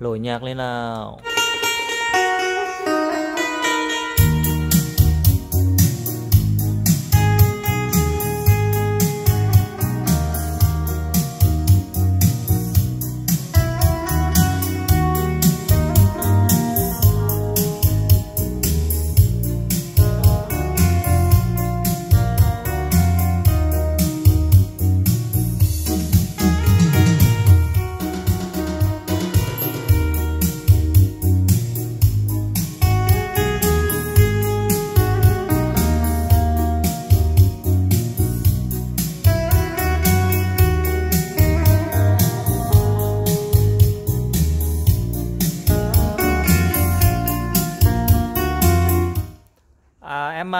lồi nhạc lên nào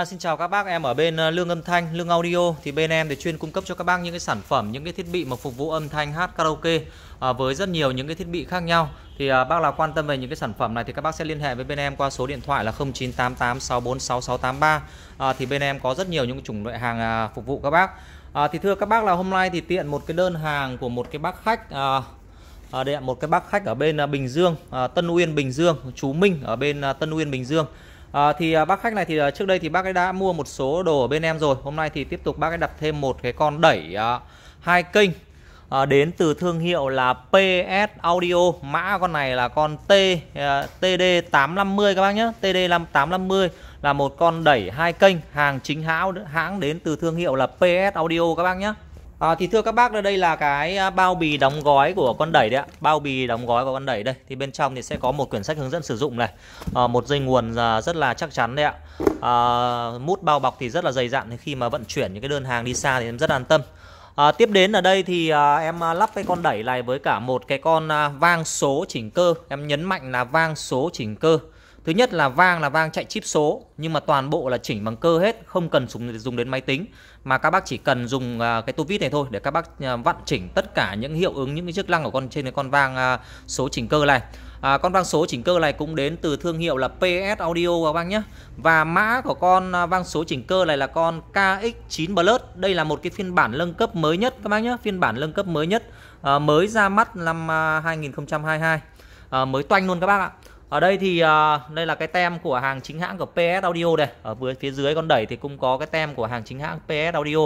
Vâng, xin chào các bác em ở bên ờ, Lương Âm Thanh, Lương Audio thì bên em thì chuyên cung cấp cho các bác những cái sản phẩm, những cái thiết bị mà phục vụ âm thanh hát karaoke à, với rất nhiều những cái thiết bị khác nhau. Thì à, bác là quan tâm về những cái sản phẩm này thì các bác sẽ liên hệ với bên em qua số điện thoại là 0988646683. À, thì bên em có rất nhiều những chủng loại hàng à, phục vụ các bác. À, thì thưa các bác là hôm nay thì tiện một cái đơn hàng của một cái bác khách à, À, đây là một cái bác khách ở bên à, Bình Dương, à, Tân Uyên Bình Dương, chú Minh ở bên à, Tân Uyên Bình Dương Ờ, à, thì bác khách này thì à, trước đây thì bác ấy đã mua một số đồ ở bên em rồi hôm nay thì tiếp tục bác ấy đặt thêm một cái con đẩy à, hai kênh à, đến từ thương hiệu là PS Audio mã con này là con T à, TD850 các bác nhé TD850 là một con đẩy hai kênh hàng chính hãng hãng đến từ thương hiệu là PS Audio các bác nhé À, thì thưa các bác đây là cái à, bao bì đóng gói của con đẩy đấy ạ Bao bì đóng gói của con đẩy đây Thì bên trong thì sẽ có một quyển sách hướng dẫn sử dụng này à, Một dây nguồn à, rất là chắc chắn đấy ạ à, Mút bao bọc thì rất là dày dặn thì Khi mà vận chuyển những cái đơn hàng đi xa thì em rất an tâm à, Tiếp đến ở đây thì à, em à, lắp cái con đẩy này với cả một cái con vang số chỉnh cơ Em nhấn mạnh là vang số chỉnh cơ Thứ nhất là vang là vang chạy chip số nhưng mà toàn bộ là chỉnh bằng cơ hết, không cần dùng dùng đến máy tính mà các bác chỉ cần dùng à, cái tu vít này thôi để các bác à, vặn chỉnh tất cả những hiệu ứng những cái chức năng của con trên cái con vang à, số chỉnh cơ này. À, con vang số chỉnh cơ này cũng đến từ thương hiệu là PS Audio các bác nhé Và mã của con vang số chỉnh cơ này là con KX9 Plus Đây là một cái phiên bản nâng cấp mới nhất các bác nhé Phiên bản nâng cấp mới nhất à, mới ra mắt năm 2022 à, Mới toanh luôn các bác ạ ở đây thì uh, đây là cái tem của hàng chính hãng của PS Audio đây ở phía dưới con đẩy thì cũng có cái tem của hàng chính hãng PS Audio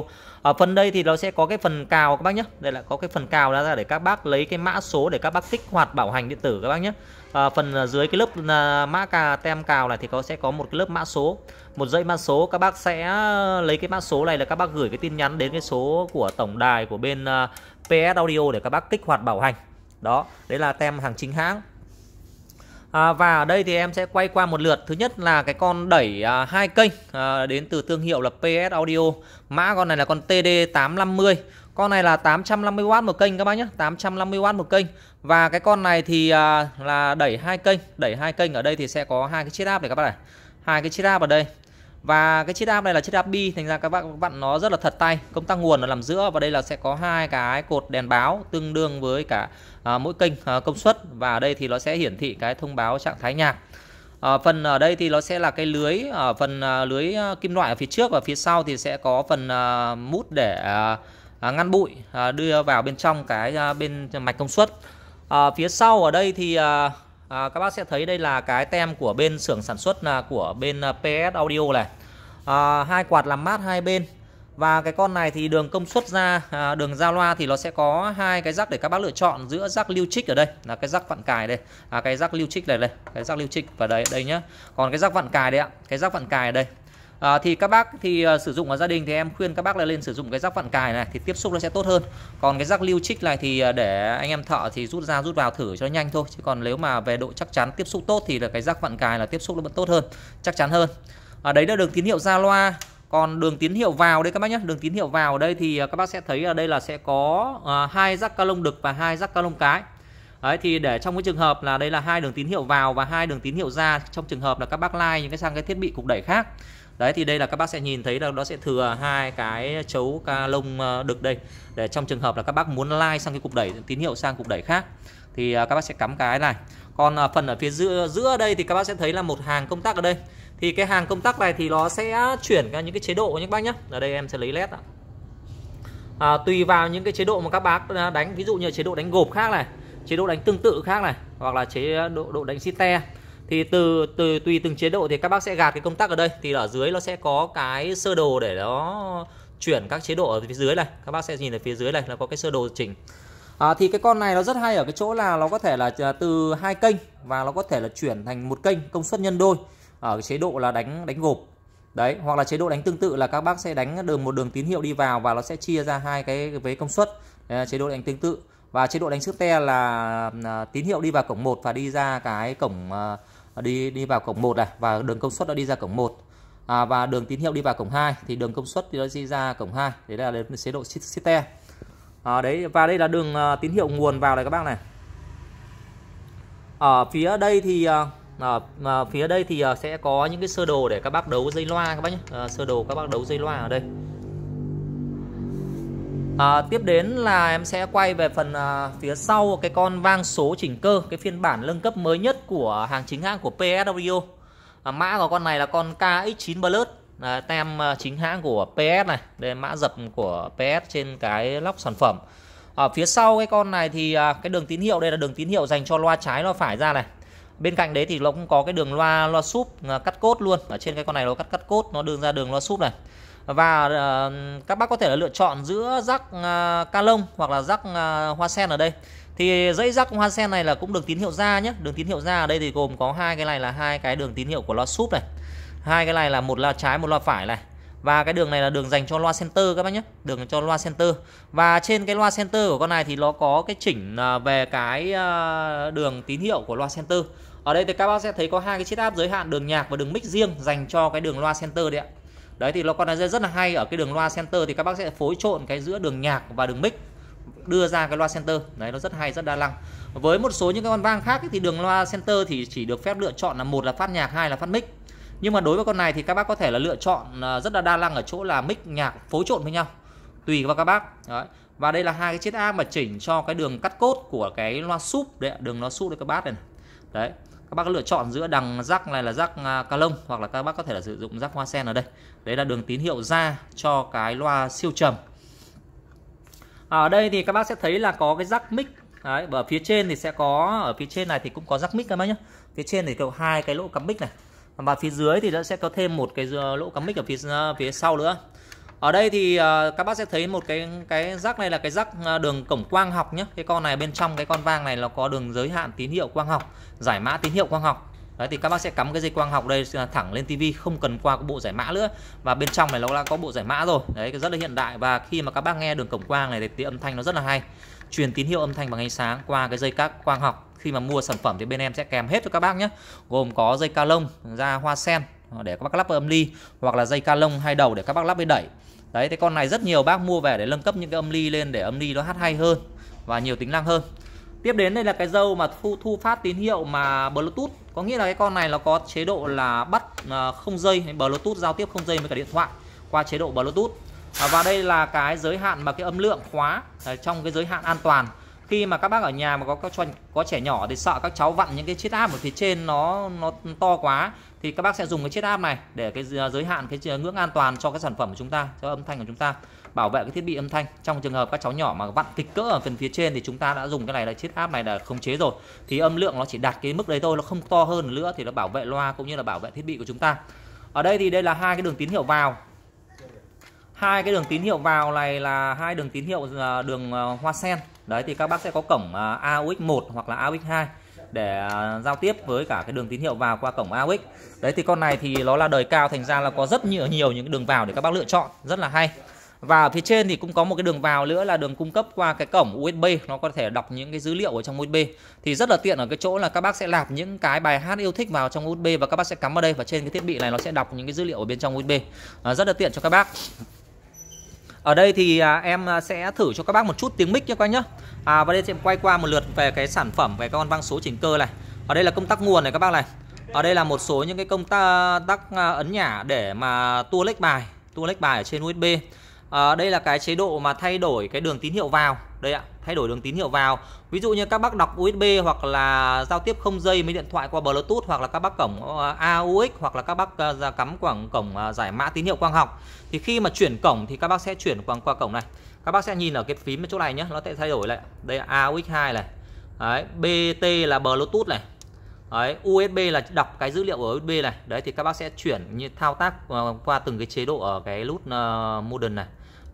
ở phần đây thì nó sẽ có cái phần cào các bác nhé đây là có cái phần cào ra để các bác lấy cái mã số để các bác kích hoạt bảo hành điện tử các bác nhé à, phần dưới cái lớp uh, mã cà tem cào này thì có sẽ có một cái lớp mã số một dãy mã số các bác sẽ lấy cái mã số này là các bác gửi cái tin nhắn đến cái số của tổng đài của bên uh, à, PS Audio để các bác kích hoạt bảo hành đó đấy là tem hàng chính hãng À, và ở đây thì em sẽ quay qua một lượt thứ nhất là cái con đẩy à, hai kênh à, đến từ thương hiệu là PS Audio mã con này là con TD850 con này là 850W một kênh các bác nhé 850W một kênh và cái con này thì à, là đẩy hai kênh đẩy hai kênh ở đây thì sẽ có hai cái chiếc áp này các bác này hai cái chiếc áp ở đây và cái chiếc áp này là chiếc áp bi thành ra các bạn các bạn nó rất là thật tay công tắc nguồn nó nằm giữa và đây là sẽ có hai cái cột đèn báo tương đương với cả à, mỗi kênh à, công suất và ở đây thì nó sẽ hiển thị cái thông báo trạng thái nhạc à, phần ở đây thì nó sẽ là cái lưới ở à, phần à, lưới à, kim loại ở phía trước và phía sau thì sẽ có phần à, mút để à, à, ngăn bụi à, đưa vào bên trong cái à, bên mạch công suất à, phía sau ở đây thì à, à, các bác sẽ thấy đây là cái tem của bên xưởng sản xuất là của bên à, PS Audio này à, hai quạt làm mát hai bên và cái con này thì đường công suất ra à, đường giao loa thì nó sẽ có hai cái rắc để các bác lựa chọn giữa rắc lưu trích ở đây là cái rắc vặn cài đây à, cái rắc lưu trích này đây cái rắc lưu trích và đây đây nhá còn cái rắc vặn cài đấy ạ cái rắc vặn cài ở đây à, thì các bác thì à, sử dụng ở gia đình thì em khuyên các bác là lên sử dụng cái rắc vặn cài này thì tiếp xúc nó sẽ tốt hơn còn cái rắc lưu trích này thì à, để anh em thợ thì rút ra rút vào thử cho nhanh thôi chứ còn nếu mà về độ chắc chắn tiếp xúc tốt thì là cái rắc vặn cài là tiếp xúc nó vẫn tốt hơn chắc chắn hơn ở à, đấy là đường tín hiệu ra loa còn đường tín hiệu vào đây các bác nhé đường tín hiệu vào đây thì các bác sẽ thấy ở đây là sẽ có hai rắc ca lông đực và hai rắc ca lông cái Đấy thì để trong cái trường hợp là đây là hai đường tín hiệu vào và hai đường tín hiệu ra trong trường hợp là các bác lai like những cái sang cái thiết bị cục đẩy khác đấy thì đây là các bác sẽ nhìn thấy là nó sẽ thừa hai cái chấu ca lông ờ, đực đây để trong trường hợp là các bác muốn lai sang cái cục đẩy tín hiệu sang cục đẩy khác thì ờ, các bác sẽ cắm cái này còn ờ, phần ở phía giữa giữa đây thì các bác sẽ thấy là một hàng công tắc ở đây thì cái hàng công tắc này thì nó sẽ chuyển ra những cái chế độ nhé các bác nhé ở đây em sẽ lấy led ạ à, tùy vào những cái chế độ mà các bác đánh ví dụ như chế độ đánh gộp khác này chế độ đánh tương tự khác này hoặc là chế độ độ đánh xi te thì từ từ tùy từng chế độ thì các bác sẽ gạt cái công tắc ở đây thì ở dưới nó sẽ có cái sơ đồ để nó chuyển các chế độ ở phía dưới này các bác sẽ nhìn ở phía dưới này là có cái sơ đồ chỉnh à, thì cái con này nó rất hay ở cái chỗ là nó có thể là à, từ hai kênh và nó có thể là chuyển thành một kênh công suất nhân đôi ở cái chế độ là đánh đánh gộp đấy hoặc là chế độ đánh tương tự là các bác sẽ đánh đường một đường tín hiệu đi vào và nó sẽ chia ra hai cái với công suất à, chế độ đánh tương tự và chế độ đánh trước te là à, tín hiệu đi vào cổng một và đi ra cái cổng uh, đi đi vào cổng 1 này và đường công suất nó đi ra cổng 1 à, và đường tín hiệu đi vào cổng 2 thì đường công suất thì nó đi ra cổng 2 đấy là đến chế độ sister à, đấy và đây là đường à, tín hiệu nguồn vào này các bác này ở phía đây thì à, à, à, phía đây thì à, sẽ có những cái sơ đồ để các bác đấu dây loa các bác nhé à, sơ đồ các bác đấu dây loa ở đây à, tiếp đến là em sẽ quay về phần à, phía sau cái con vang số chỉnh cơ cái phiên bản nâng cấp mới nhất của hàng chính hãng của PSW. à, mã của con này là con KX9 Plus à, tem à, chính hãng của PS này đây mã dập của PS trên cái lóc sản phẩm ở à, phía sau cái con này thì à, cái đường tín hiệu đây là đường tín hiệu dành cho loa trái loa phải ra này bên cạnh đấy thì nó cũng có cái đường loa loa súp à, cắt cốt luôn ở trên cái con này nó cắt cắt cốt nó đường ra đường loa súp này và uh, các bác có thể là lựa chọn giữa rắc uh, ca lông hoặc là rắc uh, hoa sen ở đây thì dãy rắc hoa sen này là cũng được tín hiệu ra nhé đường tín hiệu ra ở đây thì gồm có hai cái này là hai cái đường tín hiệu của loa súp này hai cái này là một loa trái một loa phải này và cái đường này là đường dành cho loa center các bác nhé đường cho loa center và trên cái loa center của con này thì nó có cái chỉnh về cái đường tín hiệu của loa center ở đây thì các bác sẽ thấy có hai cái chiếc áp giới hạn đường nhạc và đường mic riêng dành cho cái đường loa center đấy ạ đấy thì nó con này rất là hay ở cái đường loa center thì các bác sẽ phối trộn cái giữa đường nhạc và đường mic đưa ra cái loa center đấy nó rất hay rất đa năng với một số những cái con vang khác ấy, thì đường loa center thì chỉ được phép lựa chọn là một là phát nhạc hai là phát mic nhưng mà đối với con này thì các bác có thể là lựa chọn à, rất là đa năng ở chỗ là mic nhạc phối trộn với nhau tùy vào các bác đấy. và đây là hai cái chiếc A mà chỉnh cho cái đường cắt cốt của cái loa súp đấy đường loa súp đấy các bác này, này đấy các bác lựa chọn giữa đằng rắc này là rắc à, ca lông hoặc là các bác có thể là sử dụng rắc hoa sen ở đây đấy là đường tín hiệu ra cho cái loa siêu trầm à, ở đây thì các bác sẽ thấy là có cái rắc mic Đấy, và ở phía trên thì sẽ có ở phía trên này thì cũng có rắc mic các bác nhé phía trên thì có hai cái lỗ cắm mic này và phía dưới thì nó sẽ có thêm một cái ờ, lỗ cắm mic ở phía ờ, phía sau nữa ở đây thì uh, các bác sẽ thấy một cái cái rắc này là cái rắc ờ, đường cổng quang học nhé cái con này bên trong cái con vang này nó có đường giới hạn tín hiệu quang học giải mã tín hiệu quang học đấy thì các bác sẽ cắm cái dây quang học đây ờ, thẳng lên tivi không cần qua cái bộ giải mã nữa và bên trong này nó đã có bộ giải mã rồi đấy rất là hiện đại và khi mà các bác nghe đường cổng quang này thì âm thanh nó rất là hay truyền tín hiệu âm thanh bằng ánh sáng qua cái dây các quang học khi mà mua sản phẩm thì bên em sẽ kèm hết cho các bác nhé gồm có dây ca lông da hoa sen để các bác lắp âm ly hoặc là dây ca lông hai đầu để các bác lắp bên đẩy đấy cái con này rất nhiều bác mua về để nâng cấp những cái âm ly lên để âm ly nó hát hay hơn và nhiều tính năng hơn tiếp đến đây là cái dâu mà thu thu phát tín hiệu mà bluetooth có nghĩa là cái con này nó có chế độ là bắt à, không dây bluetooth giao tiếp không dây với cả điện thoại qua chế độ bluetooth à, và đây là cái giới hạn mà cái âm lượng khóa à, trong cái giới hạn an toàn khi mà các bác ở nhà mà có các cho, có trẻ nhỏ thì sợ các cháu vặn những cái chiết áp ở phía trên nó nó to quá thì các bác sẽ dùng cái chiết áp này để cái giới hạn cái ngưỡng an toàn cho cái sản phẩm của chúng ta cho âm thanh của chúng ta bảo vệ cái thiết bị âm thanh trong trường hợp các cháu nhỏ mà vặn kịch cỡ ở phần phía trên thì chúng ta đã dùng cái này là chiết áp này là khống chế rồi thì âm lượng nó chỉ đạt cái mức đấy thôi nó không to hơn nữa thì nó bảo vệ loa cũng như là bảo vệ thiết bị của chúng ta ở đây thì đây là hai cái đường tín hiệu vào hai cái đường tín hiệu vào này là hai đường tín hiệu à, đường à, hoa sen đấy thì các bác sẽ có cổng à, AUX1 hoặc là AUX2 để à, giao tiếp với cả cái đường tín hiệu vào qua cổng AUX đấy thì con này thì nó là đời cao thành ra là có rất nhiều nhiều những đường vào để các bác lựa chọn rất là hay và ở phía trên thì cũng có một cái đường vào nữa là đường cung cấp qua cái cổng USB nó có thể đọc những cái dữ liệu ở trong USB thì rất là tiện ở cái chỗ là các bác sẽ lạp những cái bài hát yêu thích vào trong USB và các bác sẽ cắm vào đây và trên cái thiết bị này nó sẽ đọc những cái dữ liệu ở bên trong USB à, ờ, rất là tiện cho các bác ở đây thì à, em à, sẽ thử cho các bác một chút tiếng mic nhé các bác nhé à, Và đây sẽ quay qua một lượt về cái sản phẩm về con vang số chỉnh cơ này Ở đây là công tắc nguồn này các bác này Ở đây là một số những cái công tắc à, ấn nhả để mà tua lách bài Tua lách bài ở trên USB à, đây là cái chế độ mà thay đổi cái đường tín hiệu vào đây ạ thay đổi đường tín hiệu vào ví dụ như các bác đọc USB hoặc là giao tiếp không dây với điện thoại qua Bluetooth hoặc là các bác cổng ờ, AUX hoặc là các bác ờ, cắm quảng cổng giải mã tín hiệu quang học thì khi mà chuyển cổng thì các bác sẽ chuyển qua, qua cổng này các bác sẽ nhìn ở cái phím ở chỗ này nhé nó sẽ thay đổi lại đây là AUX2 này đấy, BT là Bluetooth này Đấy, USB là đọc cái dữ liệu ở USB này. Đấy thì các bác sẽ chuyển như thao tác qua từng cái chế độ ở cái nút uh, modern này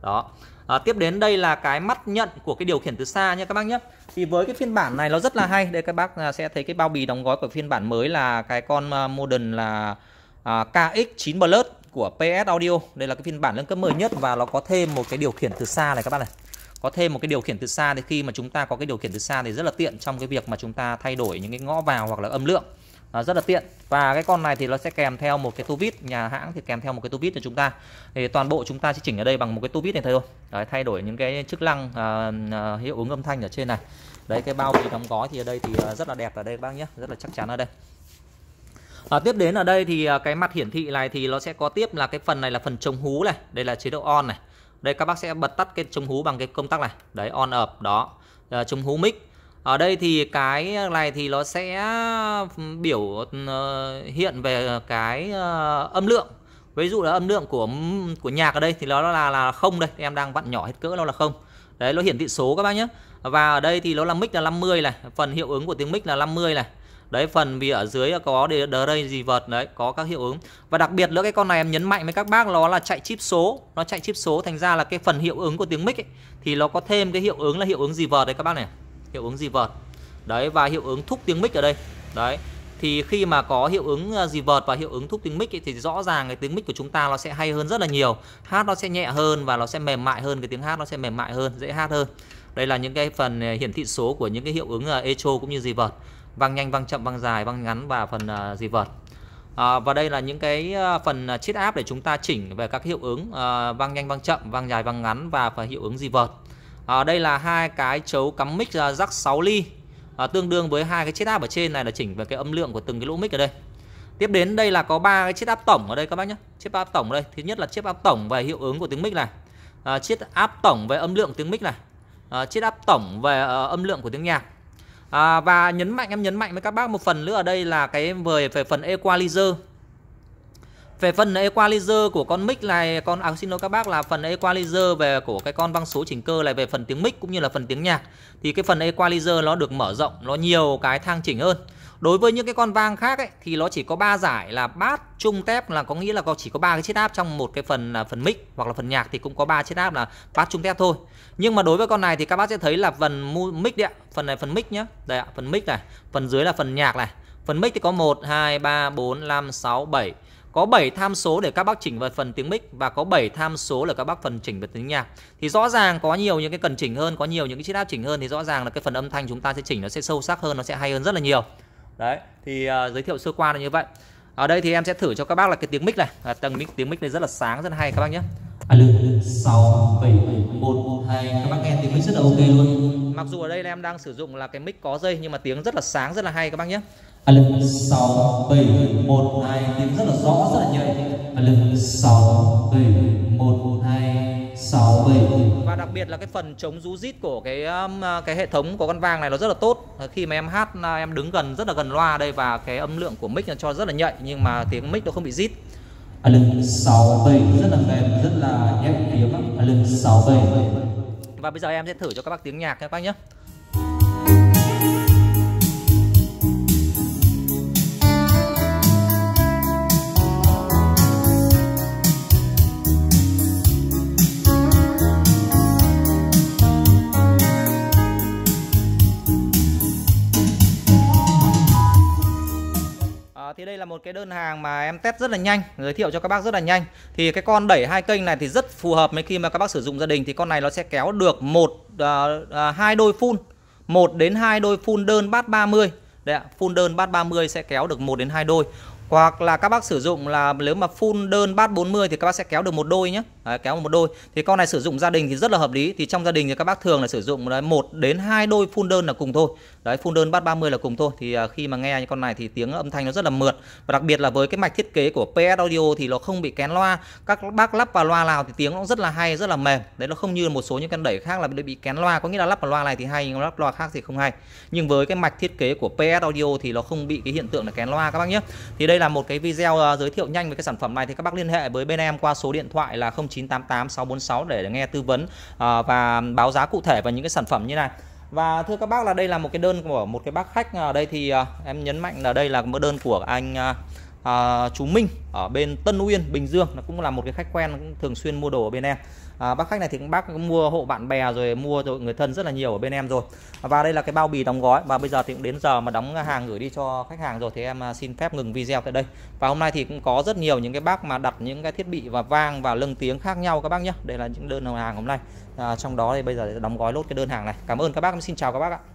đó à, tiếp đến đây là cái mắt nhận của cái điều khiển từ xa nha các bác nhé thì với cái phiên bản này nó rất là hay đây các bác à, sẽ thấy cái bao bì đóng gói của phiên bản mới là cái con à, modern là à, KX9 Plus của PS Audio đây là cái phiên bản nâng cấp mới nhất và nó có thêm một cái điều khiển từ xa này các bác này có thêm một cái điều khiển từ xa thì khi mà chúng ta có cái điều khiển từ xa thì rất là tiện trong cái việc mà chúng ta thay đổi những cái ngõ vào hoặc là âm lượng à, rất là tiện và cái con này thì nó sẽ kèm theo một cái tu vít nhà hãng thì kèm theo một cái tu vít cho chúng ta thì toàn bộ chúng ta sẽ chỉnh ở đây bằng một cái tu vít này thôi đấy, thay đổi những cái chức năng à, à, hiệu ứng âm thanh ở trên này đấy cái bao bì đóng gói thì ở đây thì à, rất là đẹp ở đây các bác nhé rất là chắc chắn ở đây À, tiếp đến ở đây thì à, cái mặt hiển thị này thì nó sẽ có tiếp là cái phần này là phần chống hú này đây là chế độ on này đây các bác sẽ bật tắt cái chống hú bằng cái công tắc này đấy on up đó à, chống hú mic ở đây thì cái này thì nó sẽ biểu ờ, hiện về cái ờ, âm lượng ví dụ là âm lượng của của nhạc ở đây thì nó là là không đây em đang vặn nhỏ hết cỡ nó là không đấy nó hiển thị số các bác nhé và ở đây thì nó là mic là 50 này phần hiệu ứng của tiếng mic là 50 này đấy phần vì ở dưới có để đây gì vật đấy có các hiệu ứng và đặc biệt nữa cái con này em nhấn mạnh với các bác nó là chạy chip số nó chạy chip số thành ra là cái phần hiệu ứng của tiếng mic ấy, thì nó có thêm cái hiệu ứng là hiệu ứng gì vật e đấy các bác này hiệu ứng gì vợt đấy và hiệu ứng thúc tiếng mic ở đây đấy thì khi mà có hiệu ứng à, gì vợt và hiệu ứng thúc tiếng mic ấy, thì rõ ràng cái tiếng mic của chúng ta nó sẽ hay hơn rất là nhiều hát nó sẽ nhẹ hơn và nó sẽ mềm mại hơn cái tiếng hát nó sẽ mềm mại hơn dễ hát hơn đây là những cái phần à, hiển thị số của những cái hiệu ứng à, echo cũng như gì vợt vang nhanh vang chậm vang dài vang ngắn và phần gì vợt à, và đây là những cái phần chiết áp để chúng ta chỉnh về các hiệu ứng à, vang nhanh vang chậm vang dài vang ngắn và phần hiệu ứng gì vợt à, đây là hai cái chấu cắm mic rắc ờ, 6 ly à, tương đương với hai cái chiết áp ở trên này là chỉnh về cái âm lượng của từng cái lỗ mic ở đây tiếp đến đây là có ba cái chiết áp tổng ở đây các bác nhé chiết áp tổng ở đây thứ nhất là chiết áp tổng về hiệu ứng của tiếng mic này à, chiết áp tổng về âm lượng tiếng mic này à, chiết áp tổng về à, âm lượng của tiếng nhạc à, và nhấn mạnh em nhấn mạnh với các bác một phần nữa ở đây là cái về về phần equalizer về phần equalizer của con mic này con à, xin lỗi các bác là phần equalizer về của cái con băng số chỉnh cơ này về phần tiếng mic cũng như là phần tiếng nhạc thì cái phần equalizer nó được mở rộng, nó nhiều cái thang chỉnh hơn. Đối với những cái con vang khác ấy thì nó chỉ có ba giải là bass, trung tép là có nghĩa là có chỉ có ba cái chiết áp trong một cái phần à, phần mic hoặc là phần nhạc thì cũng có ba chiết áp là bass, trung tép thôi. Nhưng mà đối với con này thì các bác sẽ thấy là phần mic đấy ạ, phần này phần mic nhé Đây ạ, phần mic này, phần dưới là phần nhạc này. Phần mic thì có 1 2 3 4 5 6 7 có 7 tham số để các bác chỉnh về phần tiếng mic và có 7 tham số là các bác phần chỉnh về tiếng nhạc. Thì rõ ràng có nhiều những cái cần chỉnh hơn, có nhiều những cái chiết áp chỉnh hơn thì rõ ràng là cái phần âm thanh chúng ta sẽ chỉnh nó sẽ sâu sắc hơn, nó sẽ hay hơn rất là nhiều. Đấy, thì uh, giới thiệu sơ qua là như vậy. Ở đây thì em sẽ thử cho các bác là cái tiếng mic này, à, tầng mic tiếng mic này rất là sáng rất là hay các bác nhé. À, lưng 6 7 1 2 các bác nghe tiếng mic rất là ok luôn. Mặc dù ở đây là em đang sử dụng là cái mic có dây nhưng mà tiếng rất là sáng rất là hay các bác nhé à, lực 6 7 1 2 tiếng rất là rõ rất là nhạy à, lực 6 7 1 2 6 7 và đặc biệt là cái phần chống rú rít của cái um, cái hệ thống của con vang này nó rất là tốt à, khi mà em hát à, em đứng gần rất là gần loa đây và cái âm lượng của mic cho rất là nhạy nhưng mà tiếng mic nó không bị rít à, lực 6 7 rất là mềm rất là nhạy tiếng à, lực 6 7 và bây giờ em sẽ thử cho các bác tiếng nhạc các bác nhé thì đây là một cái đơn hàng mà em test rất là nhanh giới thiệu cho các bác rất là nhanh thì cái con đẩy hai kênh này thì rất phù hợp với khi mà các bác sử dụng gia đình thì con này nó sẽ kéo được một à, à, hai đôi phun một đến hai đôi phun đơn bát 30 mươi ạ phun đơn bát 30 sẽ kéo được một đến hai đôi hoặc là các bác sử dụng là nếu mà phun đơn bát 40 thì các bác sẽ kéo được một đôi nhé Đấy, kéo một đôi thì con này sử dụng gia đình thì rất là hợp lý thì trong gia đình thì các bác thường là sử dụng đấy một đến hai đôi phun đơn là cùng thôi đấy phun đơn bát 30 là cùng thôi thì à, khi mà nghe con này thì tiếng âm thanh nó rất là mượt và đặc biệt là với cái mạch thiết kế của PS Audio thì nó không bị kén loa các bác lắp vào loa nào thì tiếng nó rất là hay rất là mềm đấy nó không như một số những con đẩy khác là bị kén loa có nghĩa là lắp vào loa này thì hay nhưng lắp loa khác thì không hay nhưng với cái mạch thiết kế của PS Audio thì nó không bị cái hiện tượng là kén loa các bác nhé thì đây là một cái video à, giới thiệu nhanh về cái sản phẩm này thì các bác liên hệ với bên em qua số điện thoại là không 0988 646 để nghe tư vấn à, và báo giá cụ thể và những cái sản phẩm như này và thưa các bác là đây là một cái đơn của một cái bác khách ở à, đây thì à, em nhấn mạnh là đây là một đơn của anh à, chú Minh ở bên Tân Uyên Bình Dương nó cũng là một cái khách quen cũng thường xuyên mua đồ ở bên em à, bác khách này thì cũng bác mua hộ bạn bè rồi mua rồi người thân rất là nhiều ở bên em rồi và đây là cái bao bì đóng gói và bây giờ thì cũng đến giờ mà đóng hàng gửi đi cho khách hàng rồi thì em à, xin phép ngừng video tại đây và hôm nay thì cũng có rất nhiều những cái bác mà đặt những cái thiết bị và vang và lưng tiếng khác nhau các bác nhé đây là những đơn hàng hôm nay à, trong đó thì bây giờ đóng gói lốt cái đơn hàng này cảm ơn các bác xin chào các bác ạ